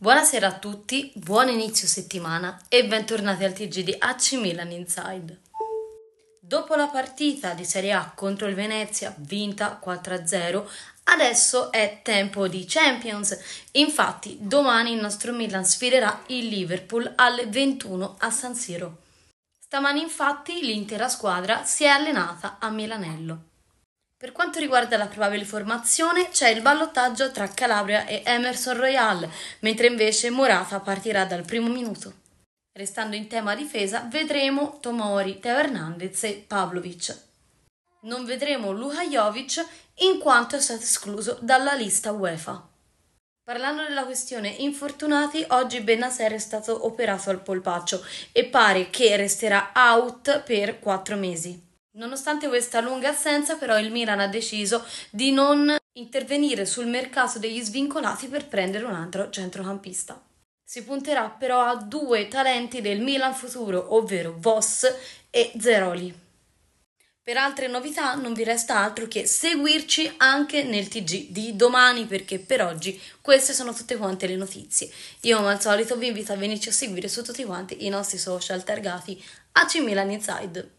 Buonasera a tutti, buon inizio settimana e bentornati al TG di AC Milan Inside. Dopo la partita di Serie A contro il Venezia, vinta 4-0, adesso è tempo di Champions. Infatti, domani il nostro Milan sfiderà il Liverpool alle 21 a San Siro. Stamani infatti l'intera squadra si è allenata a Milanello. Per quanto riguarda la probabile formazione, c'è il ballottaggio tra Calabria e Emerson Royal, mentre invece Morata partirà dal primo minuto. Restando in tema difesa, vedremo Tomori, Teo Hernandez e Pavlovic. Non vedremo Luka Jovic in quanto è stato escluso dalla lista UEFA. Parlando della questione infortunati, oggi Benaser è stato operato al polpaccio e pare che resterà out per 4 mesi. Nonostante questa lunga assenza, però, il Milan ha deciso di non intervenire sul mercato degli svincolati per prendere un altro centrocampista. Si punterà però a due talenti del Milan futuro, ovvero Voss e Zeroli. Per altre novità non vi resta altro che seguirci anche nel TG di domani perché per oggi queste sono tutte quante le notizie. Io come al solito vi invito a venirci a seguire su tutti quanti i nostri social targati AC Milan Inside.